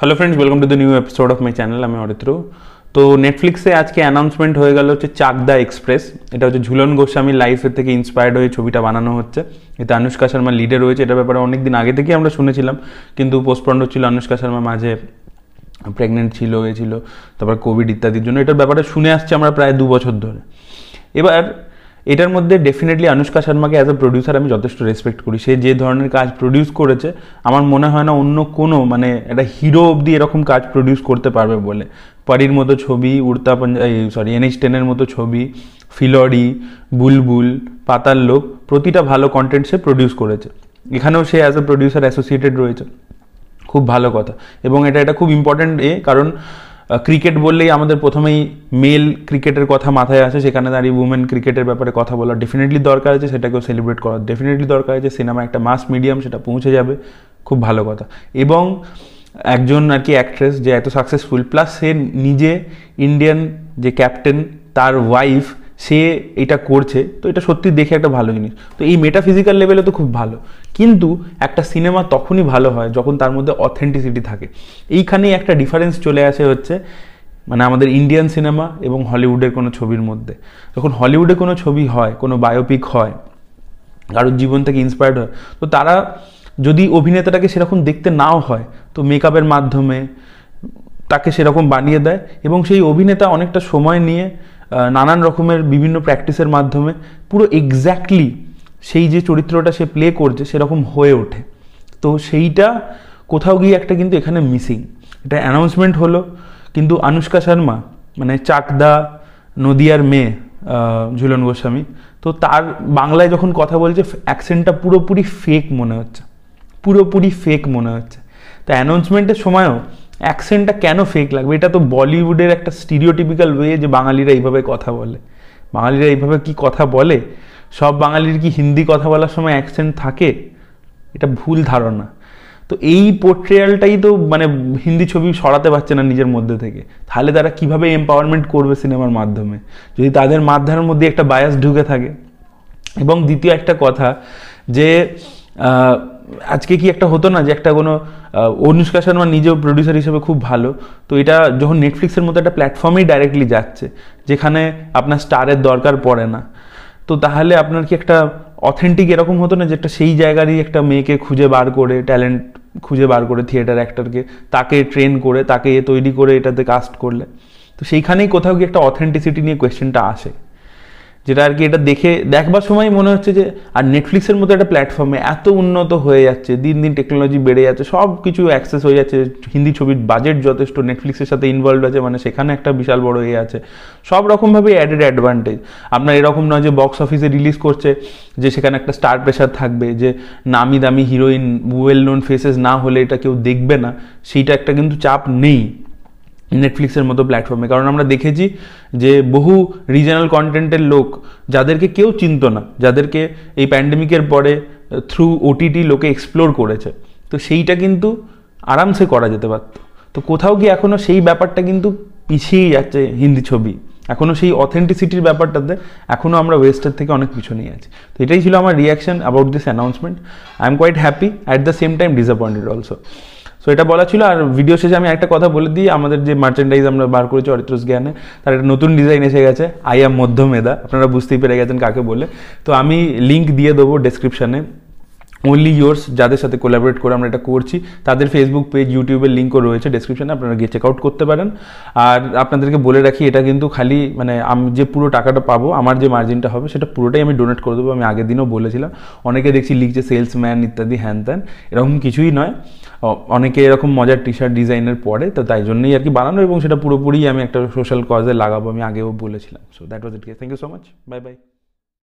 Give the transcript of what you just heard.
hello friends welcome to the new episode of my channel আমি অরিত্র তো নেটফ্লিক্সে আজকে অ্যানাউন্সমেন্ট হয়ে গেল হচ্ছে চাকদা এক্সপ্রেস এটা হচ্ছে ঝুলন গোস্বামী লাইফের থেকে ইন্সপায়ার্ড হয়ে ছবিটা বানানো হচ্ছে এতে আনুষ্কা শর্মা লিডে রয়েছে এটার ব্যাপারে অনেক দিন আগে থেকেই আমরা শুনেছিলাম কিন্তু পোস্টপন্ড ছিল আনুষ্কা শর্মা মাঝে প্রেগনেন্ট ছিল হয়েছিল তারপর কোভিড ইত্যাদির জন্য এটার ব্যাপারে শুনে আসছি আমরা প্রায় দু বছর ধরে এবার এটার মধ্যে ডেফিনেটলি অনুষ্কা শর্মাকে অ্যাজ আ প্রডিউসার আমি যথেষ্ট রেসপেক্ট করি সে যে ধরনের কাজ প্রডিউস করেছে আমার মনে হয় না অন্য কোনো মানে একটা হিরো অব্দি এরকম কাজ প্রডিউস করতে পারবে বলে পারির মতো ছবি উড়তা সরি এনএইচ টেনের মতো ছবি ফিলরি বুলবুল পাতার লোক প্রতিটা ভালো কন্টেন্ট সে প্রডিউস করেছে এখানেও সে অ্যাজ আ প্রডিউসার অ্যাসোসিয়েটেড রয়েছে খুব ভালো কথা এবং এটা একটা খুব ইম্পর্ট্যান্ট এ কারণ ক্রিকেট বললেই আমাদের প্রথমেই মেল ক্রিকেটের কথা মাথায় আসে সেখানে দাঁড়িয়ে উমেন ক্রিকেটের ব্যাপারে কথা বলা ডেফিনেটলি দরকার আছে সেটাকেও সেলিব্রেট করা ডেফিনেটলি দরকার আছে সিনেমা একটা মাস মিডিয়াম সেটা পৌঁছে যাবে খুব ভালো কথা এবং একজন আর কি অ্যাক্ট্রেস যে এত সাকসেসফুল প্লাস সে নিজে ইন্ডিয়ান যে ক্যাপ্টেন তার ওয়াইফ সে এটা করছে তো এটা সত্যি দেখে একটা ভালো জিনিস তো এই মেটাফিজিক্যাল লেভেলে তো খুব ভালো কিন্তু একটা সিনেমা তখনই ভালো হয় যখন তার মধ্যে অথেন্টিসিটি থাকে এইখানেই একটা ডিফারেন্স চলে আসে হচ্ছে মানে আমাদের ইন্ডিয়ান সিনেমা এবং হলিউডের কোনো ছবির মধ্যে যখন হলিউডে কোনো ছবি হয় কোনো বায়োপিক হয় কারোর জীবন থেকে ইন্সপায়ার্ড হয় তো তারা যদি অভিনেতাটাকে সেরকম দেখতে নাও হয় তো মেকআপের মাধ্যমে তাকে সেরকম বানিয়ে দেয় এবং সেই অভিনেতা অনেকটা সময় নিয়ে নানান রকমের বিভিন্ন প্র্যাকটিসের মাধ্যমে পুরো এক্স্যাক্টলি সেই যে চরিত্রটা সে প্লে করছে সেরকম হয়ে ওঠে তো সেইটা কোথাও গিয়ে একটা কিন্তু এখানে মিসিং এটা অ্যানাউন্সমেন্ট হলো কিন্তু আনুষ্কা শর্মা মানে চাকদা নদিয়ার মেয়ে ঝুলন গোস্বামী তো তার বাংলায় যখন কথা বলছে অ্যাকসেন্টটা পুরোপুরি ফেক মনে হচ্ছে পুরোপুরি ফেক মনে হচ্ছে তা অ্যানাউন্সমেন্টের সময়ও অ্যাকসেন্টটা কেন ফেক লাগবে এটা তো বলিউডের একটা স্টিরিওটিপিক্যাল ওয়ে যে বাঙালিরা এইভাবে কথা বলে বাঙালিরা এইভাবে কি কথা বলে সব বাঙালির কি হিন্দি কথা বলার সময় অ্যাকসেন্ট থাকে এটা ভুল ধারণা তো এই পোর্ট্রেয়ালটাই তো মানে হিন্দি ছবি সরাতে পারছে না নিজের মধ্যে থেকে তাহলে তারা কিভাবে এম্পাওয়ারমেন্ট করবে সিনেমার মাধ্যমে যদি তাদের মাধ্যমের মধ্যে একটা বায়াস ঢুকে থাকে এবং দ্বিতীয় একটা কথা যে আজকে কি একটা হতো না যে একটা কোনো অনুষ্কা শর্মা নিজেও প্রডিউসার হিসেবে খুব ভালো তো এটা যখন নেটফ্লিক্সের মতো একটা প্ল্যাটফর্মেই ডাইরেক্টলি যাচ্ছে যেখানে আপনার স্টারের দরকার পড়ে না তো তাহলে আপনার কি একটা অথেন্টিক এরকম হতো না যে একটা সেই জায়গারই একটা মেয়েকে খুঁজে বার করে ট্যালেন্ট খুঁজে বার করে থিয়েটার অ্যাক্টরকে তাকে ট্রেন করে তাকে তৈরি করে এটাতে কাস্ট করলে তো সেইখানেই কোথাও গিয়ে একটা অথেন্টিসিটি নিয়ে কোয়েশ্চেনটা আসে যেটা আর কি এটা দেখে দেখবার সময় মনে হচ্ছে যে আর নেটফ্লিক্সের মতো একটা প্ল্যাটফর্মে এত উন্নত হয়ে যাচ্ছে দিন দিন টেকনোলজি বেড়ে যাচ্ছে সব কিছু অ্যাক্সেস হয়ে যাচ্ছে হিন্দি ছবির বাজেট যথেষ্ট নেটফ্লিক্সের সাথে ইনভলভ আছে মানে সেখানে একটা বিশাল বড় ইয়ে আছে সব রকমভাবে অ্যাডেড অ্যাডভান্টেজ আপনার এরকম নয় যে বক্স অফিসে রিলিজ করছে যে সেখানে একটা স্টার প্রেশার থাকবে যে নামি দামি হিরোইন ওয়েল নোন ফেসেস না হলে এটা কেউ দেখবে না সেইটা একটা কিন্তু চাপ নেই নেটফ্লিক্সের মতো প্ল্যাটফর্মে কারণ আমরা দেখেছি যে বহু রিজনাল কন্টেন্টের লোক যাদেরকে কেউ চিনত না যাদেরকে এই প্যান্ডেমিকের পরে থ্রু ওটিটি লোকে এক্সপ্লোর করেছে তো সেইটা কিন্তু আরামসে করা যেতে পারত তো কোথাও কি এখনও সেই ব্যাপারটা কিন্তু পিছিয়েই যাচ্ছে হিন্দি ছবি এখনও সেই অথেন্টিসিটির ব্যাপারটাতে এখনও আমরা ওয়েস্টের থেকে অনেক নিয়ে আছি তো এটাই ছিল আমার reaction about this announcement I am quite happy at the same time disappointed also so এটা বলা ছিল আর ভিডিও শেষে আমি একটা কথা বলে দিই আমাদের যে মার্চেন্ডাইজ আমরা বার করেছি অরিত্রস জ্ঞানে তার একটা নতুন ডিজাইন এসে গেছে আই এম মধ্যমেদা আপনারা বুঝতেই পেরে গেছেন কাকে বলে তো আমি লিঙ্ক দিয়ে দেবো ডিসক্রিপশানে ওনলি ইয়োর্স যাদের সাথে কোলাবোরেট করে আমরা এটা করছি তাদের ফেসবুক পেজ ইউটিউবের লিঙ্কও রয়েছে ডিসক্রিপশানে আপনারা গিয়ে চেক আউট করতে পারেন আর আপনাদেরকে বলে রাখি এটা কিন্তু খালি মানে আমি যে পুরো টাকাটা পাবো আমার যে মার্জিনটা হবে সেটা পুরোটাই আমি ডোনেট করে দেবো আমি আগের দিনও বলেছিলাম অনেকে দেখছি লিখছে সেলসম্যান ইত্যাদি হ্যান ত্যান এরকম কিছুই নয় অনেকে এরকম মজার টি শার্ট ডিজাইনের পরে তো তাই জন্যই আর কি বানানো এবং সেটা পুরোপুরি আমি একটা সোশ্যাল কজে লাগাবো আমি আগেও বলেছিলাম so that was it thank you so much bye by